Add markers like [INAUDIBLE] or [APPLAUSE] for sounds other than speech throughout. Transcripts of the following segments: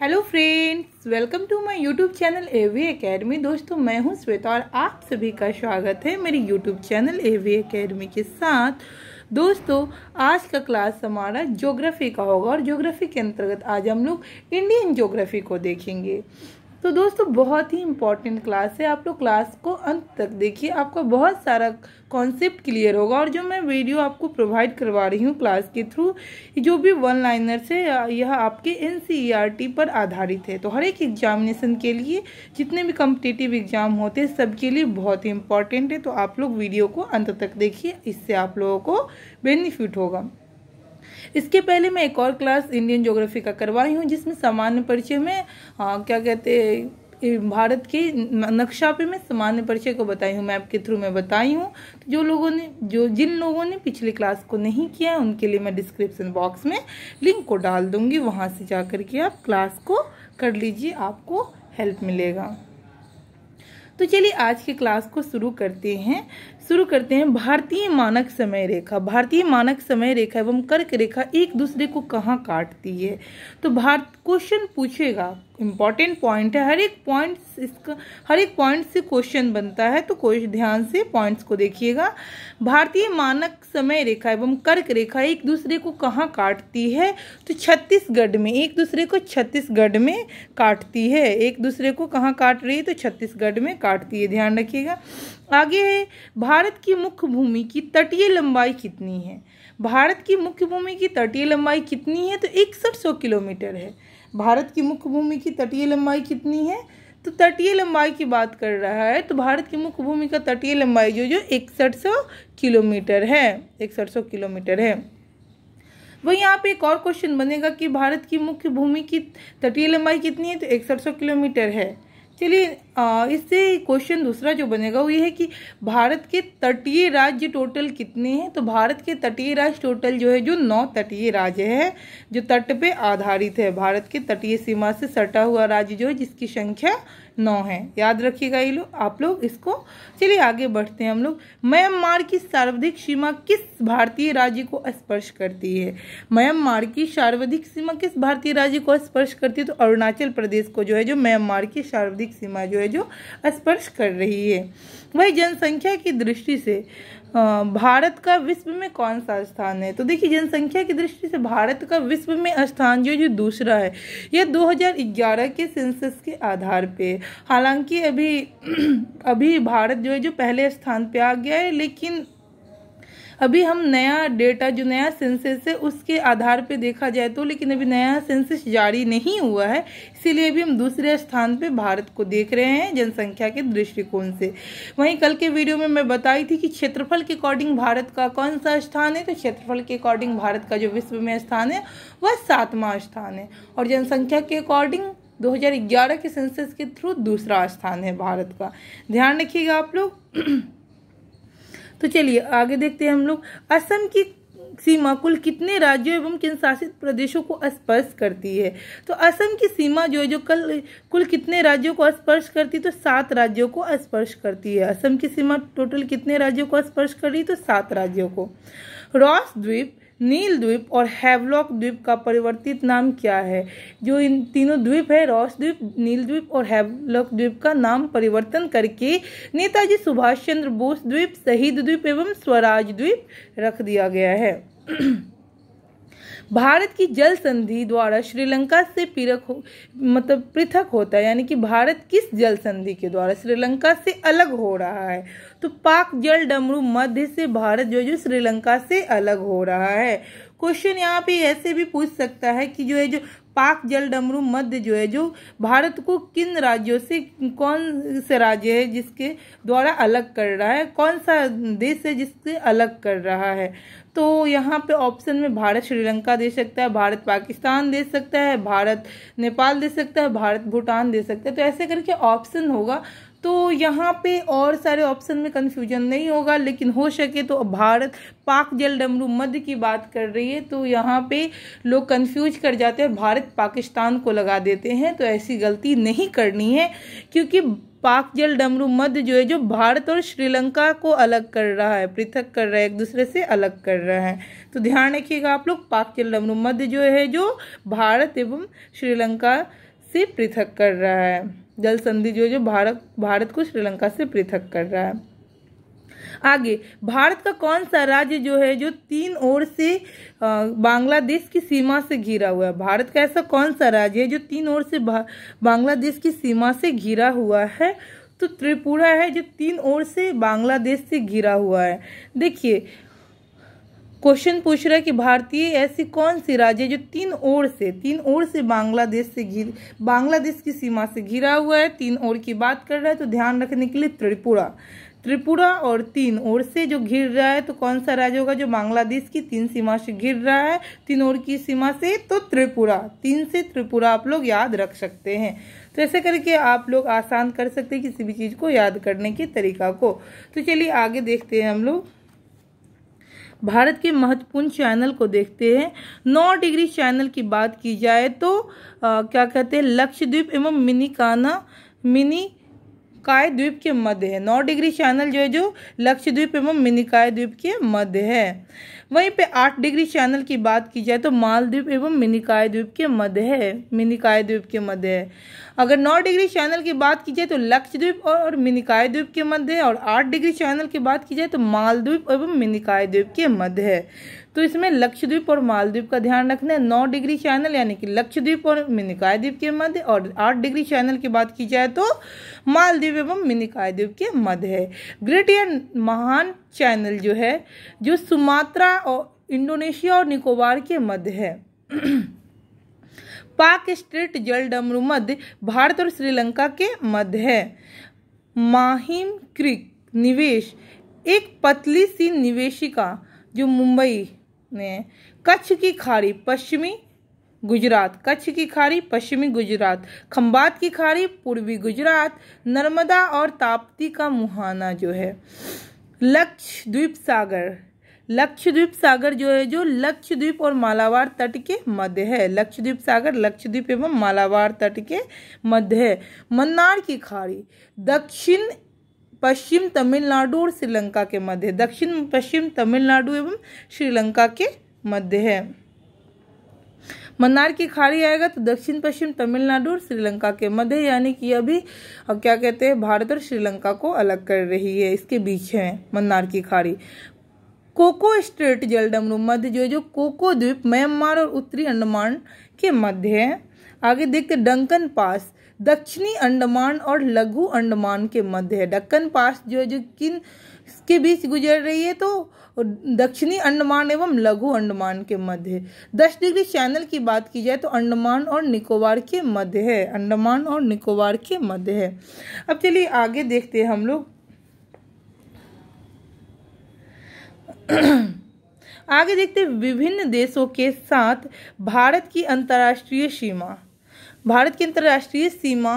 hello friends welcome to my YouTube channel V Academy दोस्तों मैं हूं श्वेता और आप सभी का स्वागत है मेरी यूट्यूब चैनल वी अकेडमी के साथ दोस्तों आज का क्लास हमारा ज्योग्राफी का होगा और ज्योग्राफी के अंतर्गत आज हम लोग इंडियन ज्योग्राफी को देखेंगे तो दोस्तों बहुत ही इम्पॉर्टेंट क्लास है आप लोग क्लास को अंत तक देखिए आपका बहुत सारा कॉन्सेप्ट क्लियर होगा और जो मैं वीडियो आपको प्रोवाइड करवा रही हूँ क्लास के थ्रू जो भी वन लाइनर है यह आपके एन e पर आधारित है तो हर एक एग्जामिनेशन के लिए जितने भी कम्पिटेटिव एग्जाम होते हैं सबके लिए बहुत ही इंपॉर्टेंट है तो आप लोग वीडियो को अंत तक देखिए इससे आप लोगों को बेनिफिट होगा इसके पहले मैं एक और क्लास इंडियन ज्योग्राफी का करवाई हूँ जिसमें सामान्य परिचय में आ, हाँ, क्या कहते हैं भारत के नक्शा पे मैं सामान्य परिचय को बताई हूँ मैप के थ्रू मैं बताई हूँ तो जो लोगों ने जो जिन लोगों ने पिछली क्लास को नहीं किया है उनके लिए मैं डिस्क्रिप्शन बॉक्स में लिंक को डाल दूँगी वहाँ से जा कर के आप क्लास को कर लीजिए आपको हेल्प मिलेगा तो चलिए आज की क्लास को शुरू करते हैं शुरू करते हैं भारतीय मानक समय रेखा भारतीय मानक समय रेखा एवं कर्क रेखा एक दूसरे को कहाँ काटती है तो भारत क्वेश्चन पूछेगा इम्पॉर्टेंट पॉइंट है हर एक पॉइंट इसका हर एक पॉइंट से क्वेश्चन बनता है तो कोई ध्यान से पॉइंट्स को देखिएगा भारतीय मानक समय रेखा एवं कर्क रेखा एक दूसरे को कहाँ काटती है तो छत्तीसगढ़ में एक दूसरे को छत्तीसगढ़ में काटती है एक दूसरे को कहाँ काट रही है तो छत्तीसगढ़ में काटती है ध्यान रखिएगा आगे है भारत की मुख्य भूमि की तटीय लंबाई कितनी है भारत की मुख्य भूमि की तटीय लंबाई कितनी है तो इकसठ सौ किलोमीटर है भारत की मुख्य भूमि की तटीय लंबाई कितनी है तो तटीय लंबाई की बात कर रहा है तो भारत की मुख्य भूमि का तटीय लंबाई जो जो इकसठ सौ किलोमीटर है इकसठ सौ किलोमीटर है वही यहाँ पे एक और क्वेश्चन बनेगा कि भारत की मुख्य भूमि की तटीय लंबाई कितनी है तो इकसठ सौ किलोमीटर है चलिए इससे क्वेश्चन दूसरा जो बनेगा वो ये है कि भारत के तटीय राज्य टोटल कितने हैं तो भारत के तटीय राज्य टोटल जो है जो नौ तटीय राज्य हैं जो तट पे आधारित है भारत के तटीय सीमा से सटा हुआ राज्य जो है जिसकी संख्या नौ है याद रखिएगा ये लोग आप लोग इसको चलिए आगे बढ़ते हैं हम लोग म्यांमार की सर्वाधिक सीमा किस भारतीय राज्य को स्पर्श करती है म्यांमार की सर्वाधिक सीमा किस भारतीय राज्य को स्पर्श करती है तो अरुणाचल प्रदेश को जो है जो म्यांमार की सर्वाधिक सीमा जो है जो स्पर्श कर रही है वही जनसंख्या की दृष्टि से भारत का विश्व में कौन सा स्थान है तो देखिए जनसंख्या की दृष्टि से भारत का विश्व में स्थान जो जो दूसरा है यह 2011 के सेंसस के आधार पे हालांकि अभी [CLEARS THROAT] अभी भारत जो है जो पहले स्थान पे आ गया है लेकिन अभी हम नया डेटा जो नया सेंसेस है उसके आधार पे देखा जाए तो लेकिन अभी नया सेंसेस जारी नहीं हुआ है इसीलिए अभी हम दूसरे स्थान पे भारत को देख रहे हैं जनसंख्या के दृष्टिकोण से वहीं कल के वीडियो में मैं बताई थी कि क्षेत्रफल के अकॉर्डिंग भारत का कौन सा स्थान है तो क्षेत्रफल के अकॉर्डिंग भारत का जो विश्व में स्थान है वह सातवां स्थान है और जनसंख्या के अकॉर्डिंग 2011 के सेंसस के थ्रू दूसरा स्थान है भारत का ध्यान रखिएगा आप लोग [CLEARS THROAT] तो चलिए आगे देखते हैं हम लोग असम की सीमा कुल कितने राज्यों एवं किन शासित प्रदेशों को स्पर्श करती है तो असम की सीमा जो है जो कल कुल कितने राज्यों को स्पर्श करती है तो सात राज्यों को स्पर्श करती है असम की सीमा टोटल कितने राज्यों को स्पर्श कर रही तो सात राज्यों को रॉस द्वीप नील द्वीप और हैवलॉक द्वीप का परिवर्तित नाम क्या है जो इन तीनों द्वीप है रॉस द्वीप नील द्वीप और हैवलॉक द्वीप का नाम परिवर्तन करके नेताजी सुभाष चंद्र बोस द्वीप शहीद द्वीप एवं स्वराज द्वीप रख दिया गया है [CLEARS THROAT] भारत की जल संधि द्वारा श्रीलंका से पृथक हो मतलब पृथक होता है यानी कि भारत किस जल संधि के द्वारा श्रीलंका से अलग हो रहा है तो पाक जल डमरू मध्य से भारत जो जो श्रीलंका से अलग हो रहा है क्वेश्चन यहाँ पे ऐसे भी पूछ सकता है कि जो है जो पाक जल डमरू मध्य जो है जो भारत को किन राज्यों से कौन से राज्य है जिसके द्वारा अलग कर रहा है कौन सा देश है जिससे अलग कर रहा है तो यहाँ पे ऑप्शन में भारत श्रीलंका दे सकता है भारत पाकिस्तान दे सकता है भारत नेपाल दे सकता है भारत भूटान दे सकता है तो ऐसे करके ऑप्शन होगा तो यहाँ पे और सारे ऑप्शन में कन्फ्यूजन नहीं होगा लेकिन हो सके तो भारत पाक जल डमरू मध्य की बात कर रही है तो यहाँ पे लोग कन्फ्यूज कर जाते हैं भारत पाकिस्तान को लगा देते हैं तो ऐसी गलती नहीं करनी है क्योंकि पाक जल डमरू मध्य जो है जो भारत और श्रीलंका को अलग कर रहा है पृथक कर रहा है एक दूसरे से अलग कर रहा है तो ध्यान रखिएगा आप लोग पाक जल डमरू मध्य जो है जो भारत एवं श्रीलंका से पृथक कर रहा है जल संधि जो है जो भारत भारत को श्रीलंका से पृथक कर रहा है आगे भारत का कौन सा राज्य जो है जो तीन ओर से बांग्लादेश की सीमा से घिरा हुआ है भारत का ऐसा कौन सा राज्य है जो तीन ओर से बांग्लादेश की सीमा से घिरा हुआ है तो त्रिपुरा है जो तीन ओर से बांग्लादेश से घिरा हुआ है देखिए क्वेश्चन पूछ रहा है कि भारतीय ऐसी कौन सी राज्य है जो तीन ओर से तीन ओर से बांग्लादेश से घिर बांग्लादेश की सीमा से घिरा हुआ है तीन ओर की बात कर रहा है तो ध्यान रखने के लिए त्रिपुरा त्रिपुरा और तीन ओर से जो घिर रहा है तो कौन सा राज्य होगा जो बांग्लादेश की तीन सीमा से घिर रहा है तीन ओर की सीमा से तो त्रिपुरा तीन से त्रिपुरा आप लोग याद रख सकते हैं तो ऐसे करके आप लोग आसान कर सकते हैं किसी भी चीज़ को याद करने के तरीका को तो चलिए आगे देखते हैं हम लोग भारत के महत्वपूर्ण चैनल को देखते हैं नौ डिग्री चैनल की बात की जाए तो आ, क्या कहते हैं लक्षद्वीप एवं मिनी काना मिनी काय द्वीप के मध्य है नौ डिग्री चैनल जो है जो लक्षद्वीप एवं मिनी काय द्वीप के मध्य है वहीं पे आठ डिग्री चैनल की बात की जाए तो मालद्वीप एवं मिनिकाय द्वीप के मध्य है मिनिकाय द्वीप के मध्य है अगर नौ डिग्री चैनल की बात की जाए तो लक्षद्वीप और मिनिकाय द्वीप के मध्य है और आठ डिग्री चैनल की बात की जाए तो मालद्वीप एवं मिनिकाय द्वीप के मध्य है तो इसमें लक्षद्वीप और मालद्वीप का ध्यान रखना है नौ डिग्री चैनल यानी कि लक्षद्वीप और मिनिकाय द्वीप के मध्य और आठ डिग्री चैनल की बात की जाए तो मालद्वीप एवं मिनिकाय द्वीप के मध्य है ग्रेट या महान चैनल जो है जो सुमात्रा और इंडोनेशिया और निकोबार के मध्य है [CLEARS THROAT] पाक स्ट्रेट जल डमरू मध्य भारत और श्रीलंका के मध्य है माहिम क्रिक निवेश एक पतली सी निवेशिका जो मुंबई कच्छ की खाड़ी पश्चिमी गुजरात कच्छ की खाड़ी पश्चिमी गुजरात खम्बात की खाड़ी पूर्वी गुजरात नर्मदा और ताप्ती का मुहाना जो है लक्षद्वीप सागर लक्षद्वीप सागर जो है जो लक्षद्वीप और मालावार तट के मध्य है लक्षद्वीप सागर लक्षद्वीप एवं मालावार तट के मध्य है मन्नार की खाड़ी दक्षिण पश्चिम तमिलनाडु और श्रीलंका के मध्य दक्षिण पश्चिम तमिलनाडु एवं श्रीलंका के मध्य है मन्नार की खाड़ी आएगा तो दक्षिण पश्चिम तमिलनाडु और श्रीलंका के मध्य यानी कि अभी क्या कहते हैं भारत और श्रीलंका को अलग कर रही है इसके बीच है मन्नार की खाड़ी कोको स्ट्रेट जलडमरू मध्य जो है जो कोको द्वीप म्यांमार और उत्तरी अंडमान के मध्य है आगे देखते डंकन पास दक्षिणी अंडमान और लघु अंडमान के मध्य है डक्कन पास जो है जो किन के बीच गुजर रही है तो दक्षिणी अंडमान एवं लघु अंडमान के मध्य दस डिग्री चैनल की बात की जाए तो अंडमान और निकोबार के मध्य है अंडमान और निकोबार के मध्य है अब चलिए आगे देखते हैं हम लोग आगे देखते विभिन्न देशों के साथ भारत की अंतर्राष्ट्रीय सीमा भारत की अंतर्राष्ट्रीय सीमा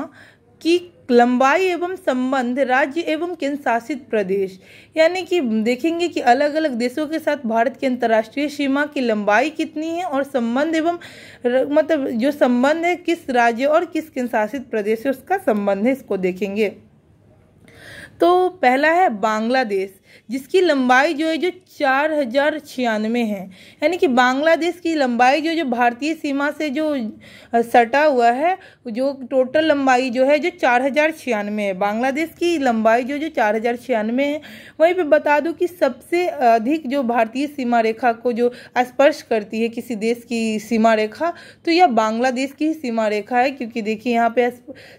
की लंबाई एवं संबंध राज्य एवं केंद्र शासित प्रदेश यानी कि देखेंगे कि अलग अलग देशों के साथ भारत की अंतर्राष्ट्रीय सीमा की लंबाई कितनी है और संबंध एवं मतलब जो संबंध है किस राज्य और किस केंद्र शासित प्रदेश से उसका संबंध है इसको देखेंगे तो पहला है बांग्लादेश जिसकी लंबाई जो है जो चार हज़ार छियानवे है यानी कि बांग्लादेश की लंबाई जो जो भारतीय सीमा से जो सटा हुआ है जो टोटल लंबाई जो है जो चार हज़ार छियानवे है बांग्लादेश की लंबाई जो जो चार हज़ार छियानवे है वहीं पे बता दूं कि सबसे अधिक जो भारतीय सीमा रेखा को जो स्पर्श करती है किसी देश की सीमा रेखा तो यह बांग्लादेश की ही सीमा रेखा है क्योंकि देखिए यहाँ पर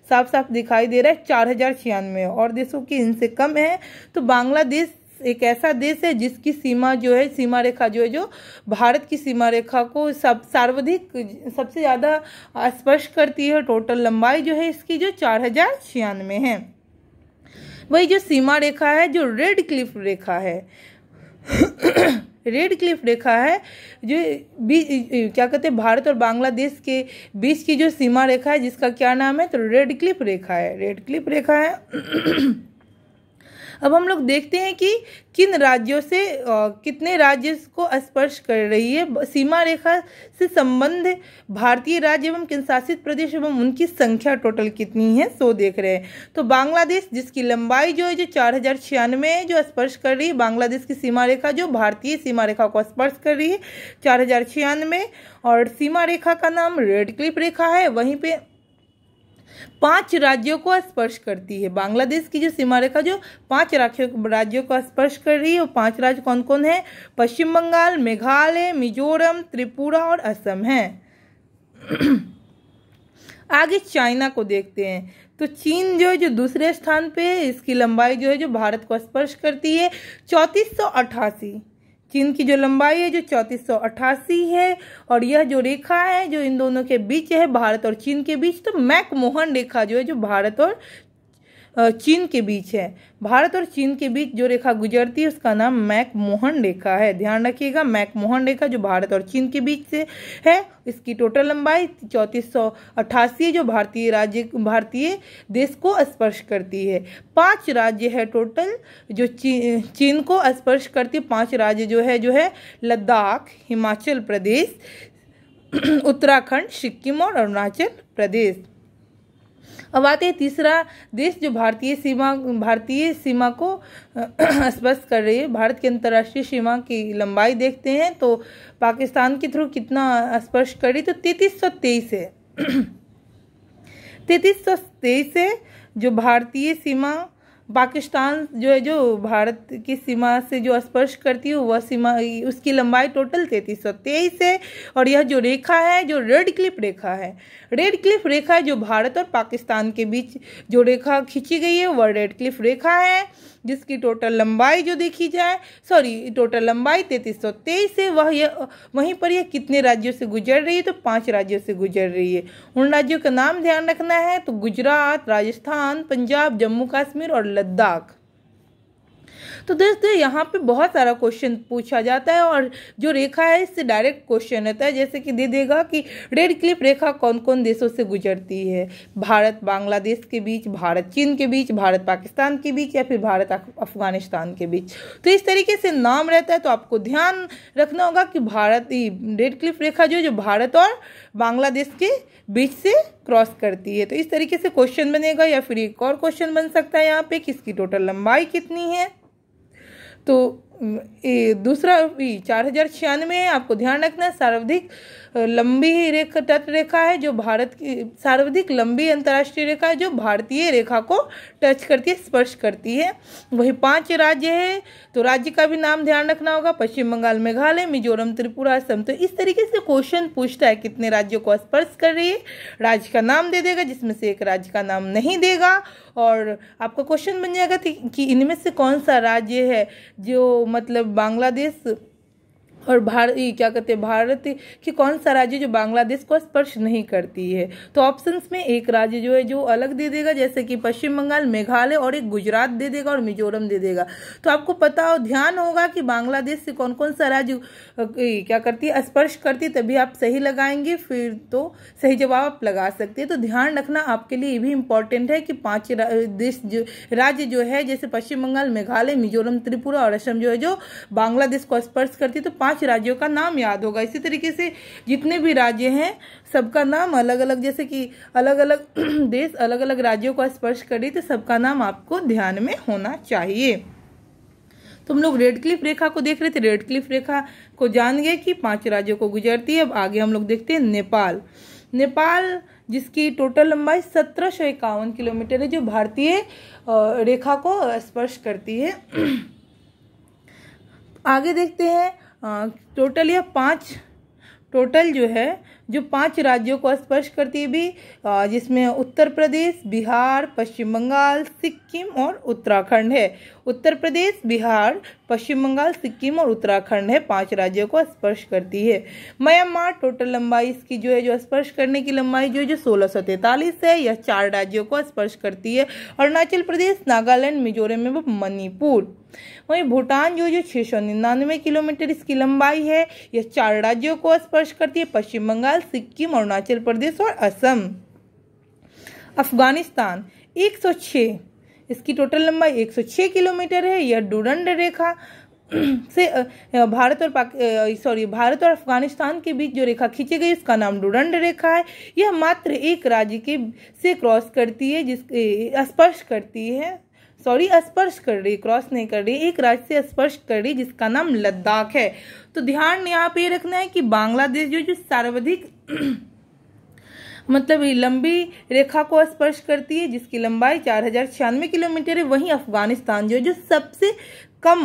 साफ साफ दिखाई दे रहा है चार हज़ार छियानवे और देशों की इनसे कम है तो बांग्लादेश एक ऐसा देश है जिसकी सीमा जो है सीमा रेखा जो है जो भारत की सीमा रेखा को सब सर्वाधिक सबसे ज़्यादा स्पर्श करती है टोटल लंबाई जो है इसकी जो चार हजार छियानवे है वही जो सीमा रेखा है जो रेड क्लिफ रेखा है रेड क्लिफ रेखा है जो बीच क्या कहते हैं भारत और बांग्लादेश के बीच की जो सीमा रेखा है जिसका क्या नाम है तो रेड क्लिफ रेखा है रेड क्लिफ रेखा है अब हम लोग देखते हैं कि किन राज्यों से कितने राज्य को स्पर्श कर रही है सीमा रेखा से संबंध भारतीय राज्य एवं केंद्रशासित प्रदेश एवं उनकी संख्या टोटल कितनी है सो देख रहे हैं तो बांग्लादेश जिसकी लंबाई जो है जो चार हजार छियानवे जो स्पर्श कर रही है बांग्लादेश की सीमा रेखा जो भारतीय सीमा रेखा को स्पर्श कर रही है चार हजार छियानवे और सीमा रेखा का नाम रेड क्लिप रेखा है वहीं पर पांच राज्यों को स्पर्श करती है बांग्लादेश की जो सीमा रेखा जो पांच राज्यों को स्पर्श कर रही है वो पांच राज्य कौन कौन है पश्चिम बंगाल मेघालय मिजोरम त्रिपुरा और असम है आगे चाइना को देखते हैं तो चीन जो है जो दूसरे स्थान पे है इसकी लंबाई जो है जो भारत को स्पर्श करती है चौंतीस सौ अट्ठासी चीन की जो लंबाई है जो चौंतीस है और यह जो रेखा है जो इन दोनों के बीच है भारत और चीन के बीच तो मैकमोहन रेखा जो है जो भारत और चीन के बीच है भारत और चीन के बीच जो रेखा गुजरती है उसका नाम मैकमोहन रेखा है ध्यान रखिएगा मैकमोहन रेखा जो भारत और चीन के बीच से है इसकी टोटल लंबाई चौंतीस सौ अट्ठासी जो भारतीय राज्य भारतीय देश को स्पर्श करती है पांच राज्य है टोटल जो ची, चीन को स्पर्श करती पांच राज्य जो है जो है लद्दाख हिमाचल प्रदेश [CLEARS THROAT] उत्तराखंड सिक्किम और अरुणाचल प्रदेश अब आते हैं तीसरा देश जो भारतीय सीमा भारतीय सीमा को [CLEARS THROAT] स्पष्ट कर रही है भारत की अंतर्राष्ट्रीय सीमा की लंबाई देखते हैं तो पाकिस्तान के थ्रू कितना स्पर्श कर रही तो तैतीस सौ तेईस है [CLEARS THROAT] तैतीस सौ तेईस है जो भारतीय सीमा पाकिस्तान जो है जो भारत की सीमा से जो स्पर्श करती है वह सीमा उसकी लंबाई टोटल तैंतीस सौ तेईस है और यह जो रेखा है जो रेड क्लिप रेखा है रेड क्लिप रेखा जो भारत और पाकिस्तान के बीच जो रेखा खींची गई है वह रेड क्लिफ रेखा है जिसकी टोटल लंबाई जो देखी जाए सॉरी टोटल लंबाई तैतीस सौ तेईस है वह यह वहीं पर यह कितने राज्यों से गुजर रही है तो पाँच राज्यों से गुजर रही है उन राज्यों का नाम ध्यान रखना है तो गुजरात राजस्थान पंजाब जम्मू कश्मीर और लद्दाख तो दोस्त यहाँ पे बहुत सारा क्वेश्चन पूछा जाता है और जो रेखा है इससे डायरेक्ट क्वेश्चन होता है जैसे कि दे देगा कि रेड क्लिप रेखा कौन कौन देशों से गुजरती है भारत बांग्लादेश के बीच भारत चीन के बीच भारत पाकिस्तान के बीच या फिर भारत अफगानिस्तान के बीच तो इस तरीके से नाम रहता है तो आपको ध्यान रखना होगा कि भारत रेड क्लिप रेखा जो जो भारत और बांग्लादेश के बीच से क्रॉस करती है तो इस तरीके से क्वेश्चन बनेगा या फिर एक और क्वेश्चन बन सकता है यहाँ पे कि इसकी टोटल लंबाई कितनी है तो हम्म, दूसरा भी चार हज़ार छियानवे है आपको ध्यान रखना सर्वाधिक लंबी रेखा तट रेखा है जो भारत की सर्वाधिक लंबी अंतर्राष्ट्रीय रेखा है जो भारतीय रेखा को टच करती है स्पर्श करती है वही पांच राज्य है तो राज्य का भी नाम ध्यान रखना होगा पश्चिम बंगाल मेघालय मिजोरम त्रिपुरा असम तो इस तरीके से क्वेश्चन पूछता है कितने राज्यों को स्पर्श कर रही है राज्य का नाम दे देगा जिसमें से एक राज्य का नाम नहीं देगा और आपका क्वेश्चन बन जाएगा कि इनमें से कौन सा राज्य है जो मतलब बांग्लादेश और भारत क्या कहते हैं भारत की कौन सा राज्य जो बांग्लादेश को स्पर्श नहीं करती है तो ऑप्शंस में एक राज्य जो है जो अलग दे देगा जैसे कि पश्चिम बंगाल मेघालय और एक गुजरात दे देगा और मिजोरम दे देगा तो आपको पता हो ध्यान होगा कि बांग्लादेश से कौन कौन सा राज्य क्या करती है स्पर्श करती तभी आप सही लगाएंगे फिर तो सही जवाब आप लगा सकते हैं तो ध्यान रखना आपके लिए भी इम्पोर्टेंट है कि पाँच देश जो राज्य जो है जैसे पश्चिम बंगाल मेघालय मिजोरम त्रिपुरा और असम जो है जो बांग्लादेश को स्पर्श करती है तो पांच पांच राज्यों का नाम याद होगा इसी तरीके से जितने भी राज्य हैं सबका नाम अलग अलग जैसे कि अलग अलग [CLEARS THROAT] देश अलग अलग राज्यों का स्पर्श करे तो सबका नाम आपको ध्यान में होना चाहिए तो हम लोग रेड क्लिफ रेखा को देख रहे थे रेड क्लिफ रेखा को जान गए कि पांच राज्यों को गुजरती है अब आगे हम लोग देखते हैं नेपाल नेपाल जिसकी टोटल लंबाई सत्रह सौ इक्यावन किलोमीटर है जो भारतीय रेखा को स्पर्श करती है [CLEARS THROAT] आगे देखते हैं टोटल या पांच टोटल जो है जो पांच राज्यों को स्पर्श करती है भी जिसमें उत्तर प्रदेश बिहार पश्चिम बंगाल सिक्किम और उत्तराखंड है उत्तर प्रदेश बिहार पश्चिम बंगाल सिक्किम और उत्तराखंड है पांच राज्यों को स्पर्श करती है म्यांमार टोटल लंबाई इसकी जो है जो स्पर्श करने की लंबाई जो है जो सोलह सौ तैतालीस है यह चार राज्यों को स्पर्श करती है अरुणाचल प्रदेश नागालैंड मिजोरम एवं मणिपुर वहीं भूटान जो जो छः सौ निन्यानवे किलोमीटर इसकी लंबाई है यह चार राज्यों को स्पर्श करती है पश्चिम बंगाल नेपाल सिक्किम अरुणाचल प्रदेश और असम अफगानिस्तान 106 इसकी टोटल लंबाई 106 किलोमीटर है यह डुडंड रेखा [CLEARS THROAT] से भारत और सॉरी भारत और अफगानिस्तान के बीच जो रेखा खींची गई उसका नाम डुडंड रेखा है यह मात्र एक राज्य के से क्रॉस करती है जिस स्पर्श करती है सॉरी स्पर्श कर रही क्रॉस नहीं कर रही एक राज्य से स्पर्श कर रही जिसका नाम लद्दाख है तो ध्यान यहाँ पे रखना है कि बांग्लादेश जो जो सर्वाधिक [CLEARS THROAT] मतलब लंबी रेखा को स्पर्श करती है जिसकी लंबाई चार हजार छियानवे किलोमीटर है वहीं अफगानिस्तान जो है जो सबसे कम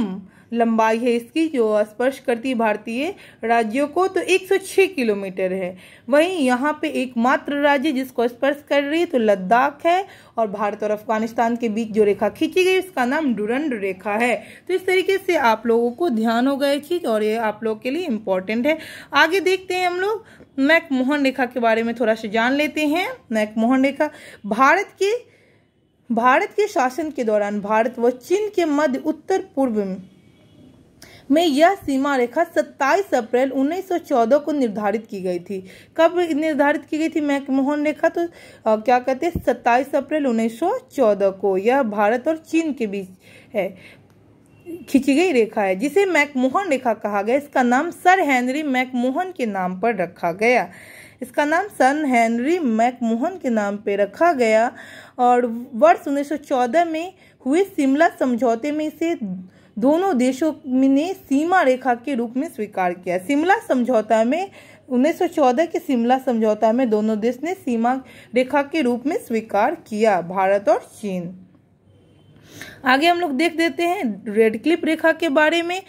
लंबाई है इसकी जो स्पर्श करती भारतीय राज्यों को तो 106 किलोमीटर है वहीं यहाँ पे एकमात्र राज्य जिसको स्पर्श कर रही है तो लद्दाख है और भारत और अफगानिस्तान के बीच जो रेखा खींची गई उसका नाम डुरंड रेखा है तो इस तरीके से आप लोगों को ध्यान हो गए चीज़ और ये आप लोग के लिए इम्पोर्टेंट है आगे देखते हैं हम लोग मैकमोहन रेखा के बारे में थोड़ा सा जान लेते हैं मैकमोहन रेखा भारत के भारत के शासन के दौरान भारत व चीन के मध्य उत्तर पूर्व में में यह सीमा रेखा 27 अप्रैल 1914 को निर्धारित की गई थी कब निर्धारित की गई थी मैकमोहन रेखा तो आ, क्या कहते हैं 27 अप्रैल 1914 को यह भारत और चीन के बीच है खींची गई रेखा है जिसे मैकमोहन रेखा कहा गया इसका नाम सर हेनरी मैकमोहन के नाम पर रखा गया इसका नाम सन हेनरी मैकमोहन के नाम पर रखा गया और वर्ष 1914 में हुए शिमला समझौते में इसे दोनों देशों ने सीमा रेखा के रूप में स्वीकार किया शिमला समझौता में 1914 के शिमला समझौता में दोनों देश ने सीमा रेखा के रूप में स्वीकार किया भारत और चीन आगे हम लोग देख देते हैं रेड क्लिप रेखा के बारे में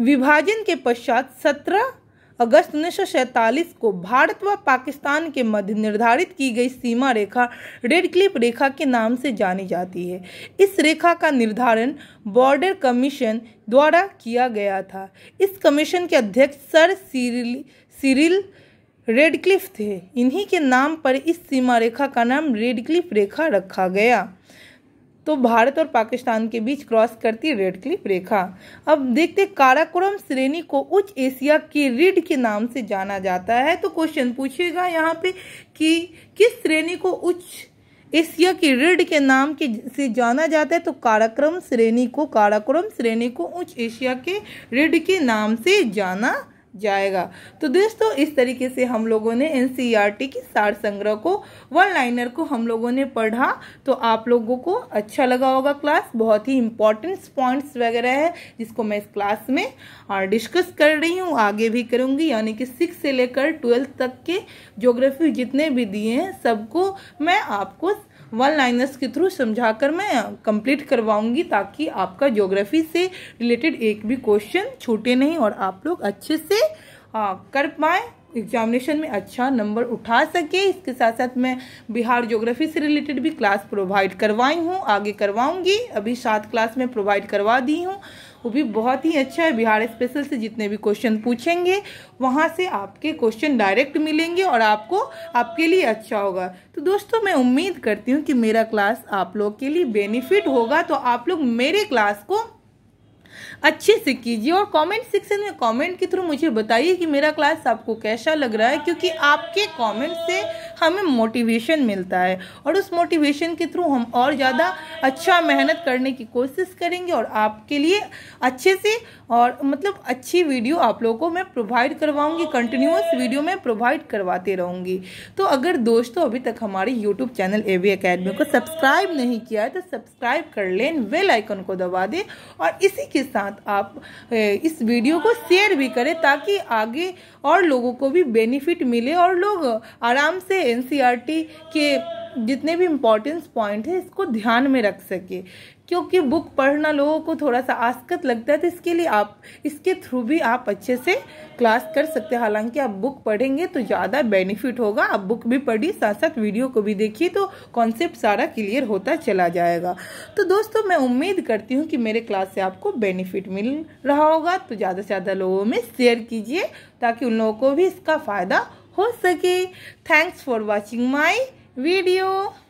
विभाजन के पश्चात सत्रह अगस्त उन्नीस को भारत व पाकिस्तान के मध्य निर्धारित की गई सीमा रेखा रेड क्लिप रेखा के नाम से जानी जाती है इस रेखा का निर्धारण बॉर्डर कमीशन द्वारा किया गया था इस कमीशन के अध्यक्ष सर सीरिल सिरिल रेडक्लिफ थे इन्हीं के नाम पर इस सीमा रेखा का नाम रेडक्लिफ रेखा रखा गया तो भारत और पाकिस्तान के बीच क्रॉस करती रेड क्लिप रेखा अब देखते काराकोरम श्रेणी को उच्च एशिया के रिड के नाम से जाना जाता है तो क्वेश्चन पूछेगा यहाँ पे कि किस श्रेणी को उच्च एशिया की रिड के नाम के से जाना जाता है तो काराक्रम श्रेणी को काराक्रम श्रेणी को उच्च एशिया के रिड के नाम से जाना जाएगा तो दोस्तों इस तरीके से हम लोगों ने एनसीईआरटी e की सार संग्रह को वन लाइनर को हम लोगों ने पढ़ा तो आप लोगों को अच्छा लगा होगा क्लास बहुत ही इम्पोर्टेंट पॉइंट्स वगैरह है जिसको मैं इस क्लास में डिस्कस कर रही हूँ आगे भी करूँगी यानी कि सिक्स से लेकर ट्वेल्थ तक के जोग्राफी जितने भी दिए हैं सबको मैं आपको वन लाइनर्स के थ्रू समझाकर मैं कंप्लीट करवाऊंगी ताकि आपका ज्योग्राफी से रिलेटेड एक भी क्वेश्चन छूटे नहीं और आप लोग अच्छे से आ, कर पाए एग्जामिनेशन में अच्छा नंबर उठा सके इसके साथ साथ मैं बिहार ज्योग्राफी से रिलेटेड भी क्लास प्रोवाइड करवाई हूँ आगे करवाऊँगी अभी सात क्लास में प्रोवाइड करवा दी हूँ वो भी बहुत ही अच्छा है बिहार स्पेशल से जितने भी क्वेश्चन पूछेंगे वहाँ से आपके क्वेश्चन डायरेक्ट मिलेंगे और आपको आपके लिए अच्छा होगा तो दोस्तों मैं उम्मीद करती हूँ कि मेरा क्लास आप लोग के लिए बेनिफिट होगा तो आप लोग मेरे क्लास को अच्छे से कीजिए और कमेंट सेक्शन में कमेंट के थ्रू मुझे बताइए कि मेरा क्लास आपको कैसा लग रहा है क्योंकि आपके कमेंट से हमें मोटिवेशन मिलता है और उस मोटिवेशन के थ्रू हम और ज़्यादा अच्छा मेहनत करने की कोशिश करेंगे और आपके लिए अच्छे से और मतलब अच्छी वीडियो आप लोगों को मैं प्रोवाइड करवाऊँगी कंटिन्यूस वीडियो मैं प्रोवाइड करवाते रहूँगी तो अगर दोस्तों अभी तक हमारे YouTube channel A V Academy को सब्सक्राइब नहीं किया है तो सब्सक्राइब कर लें बेल आइकन को दबा दें और इसी के साथ आप इस वीडियो को शेयर भी करें ताकि आगे और लोगों को भी बेनिफिट मिले और लोग आराम से एन के जितने भी इम्पोर्टेंस पॉइंट है इसको ध्यान में रख सके क्योंकि बुक पढ़ना लोगों को थोड़ा सा आसकत लगता है तो इसके लिए आप इसके थ्रू भी आप अच्छे से क्लास कर सकते हैं हालांकि आप बुक पढ़ेंगे तो ज़्यादा बेनिफिट होगा आप बुक भी पढ़िए साथ साथ वीडियो को भी देखिए तो कॉन्सेप्ट सारा क्लियर होता चला जाएगा तो दोस्तों मैं उम्मीद करती हूँ कि मेरे क्लास से आपको बेनिफिट मिल रहा होगा तो ज़्यादा से ज़्यादा लोगों में शेयर कीजिए ताकि उन लोगों को भी इसका फ़ायदा हो सके thanks for watching my video